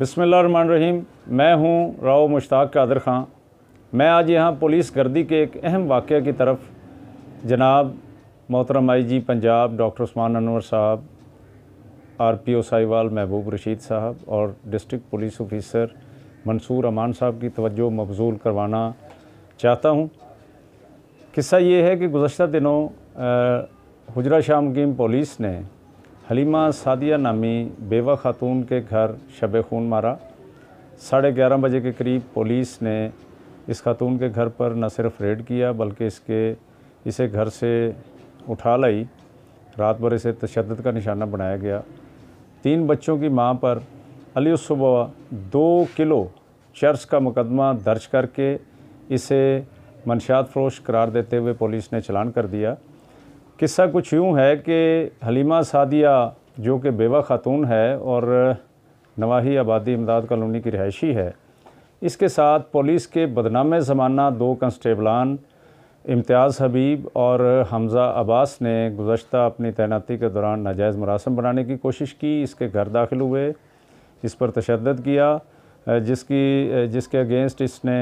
रहीम मैं हूं राव मुश्ताक कादर ख़ान मैं आज यहां पुलिस गर्दी के एक अहम वाक़े की तरफ जनाब मोहतरम I G Punjab doctor Usman Anwar साहब R P O Sahiwal Mehboob Rashid साहब और district police officer Mansoor Aman साहब की तवज्जो मबजूल करवाना चाहता हूँ किस्सा ये है कि गुज्त दिनों हजरा शाह मुकीम पुलिस ने हलीमा सादिया नामी बेवा खातून के घर शब खून मारा साढ़े ग्यारह बजे के करीब पुलिस ने इस खातून के घर पर न सिर्फ रेड किया बल्कि इसके इसे घर से उठा लाई रात भर इसे तशद का निशाना बनाया गया तीन बच्चों की मां पर अली सुबह दो किलो चर्च का मुकदमा दर्ज करके इसे मनशात फरोश करार देते हुए पुलिस ने चलान कर दिया किस्सा कुछ यूँ है कि हलीमा सादिया जो कि बेवा ख़ातून है और नवाही आबादी इमदाद कॉलोनी की रहायशी है इसके साथ पुलिस के बदनाम ज़माना दो कंस्टेबलान इम्तियाज़ हबीब और हमज़ा अब्बास ने गुज्त अपनी तैनाती के दौरान नाजायज़ मरासम बनाने की कोशिश की इसके घर दाखिल हुए इस पर तशद किया जिसकी जिसके अगेंस्ट इसने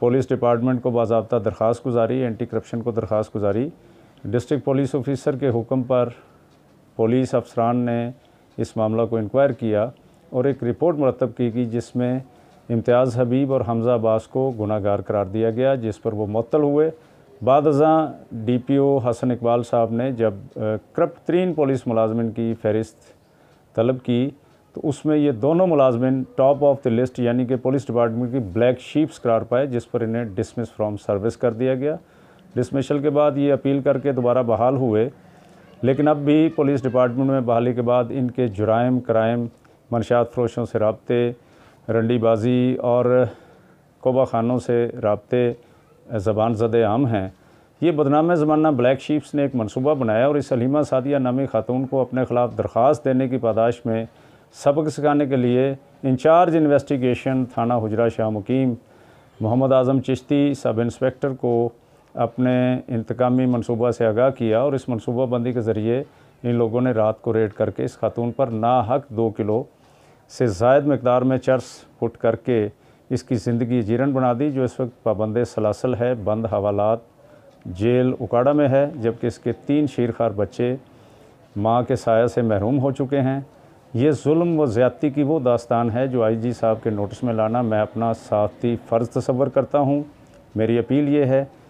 पुलिस डिपार्टमेंट को बाबा दरख्वास्त गुजारी एंटी करप्शन को दरख्वास्त गुजारी डिस्ट्रिक्ट पुलिस ऑफिसर के हुक्म पर पुलिस अफसरान ने इस मामला को इंक्वायर किया और एक रिपोर्ट मरतब की कि जिसमें इम्तियाज़ हबीब और हमज़ा अब्बास को गुनागार करार दिया गया जिस पर वो मअतल हुए बाद D P O Hasan Iqbal साहब ने जब करप्ट तरीन पुलिस मुलाजमन की फहरिस्त तलब की तो उसमें ये दोनों मुलाजमन टॉप ऑफ द लिस्ट यानी कि पुलिस डिपार्टमेंट की ब्लैक शीप्स करार पाए जिस पर इन्हें डिसमिस फ्राम सर्विस कर दिया गया डिसमिशल के बाद ये अपील करके दोबारा बहाल हुए लेकिन अब भी पुलिस डिपार्टमेंट में बहाली के बाद इनके जुराम क्राइम मनशात फरोशों से रबते रंडीबाजी और कोबा खानों से रबते ज़बान जद आम हैं ये बदनाम ज़माना ब्लैक शीप्स ने एक मनसूबा बनाया और इस हलीमा सादिया नामी खातून को अपने ख़िलाफ़ दरख्वास्त देने की पादाश में सबक सिखाने के लिए इंचार्ज इन्वेस्टिगेशन थाना हजरा शाह मुकीम मोहम्मद आज़म चिश्ती सब इंस्पेक्टर को अपने इंतकामी मनसूबा से आगाह किया और इस मनसूबाबंदी के ज़रिए इन लोगों ने रात को रेड करके इस खातून पर ना हक दो किलो से जायद मकदार में चर्स फुट करके इसकी ज़िंदगी जीरन बना दी जो इस वक्त पाबंद सलासल है बंद हवालात जेल उकाड़ा में है जबकि इसके तीन शीरखार बच्चे माँ के साया से महरूम हो चुके हैं ये जुल्म व ज़्यादती की वो दास्तान है जो आईजी साहब के नोटिस में लाना मैं अपना साथी फ़र्ज़ तस्वर करता हूँ मेरी अपील ये है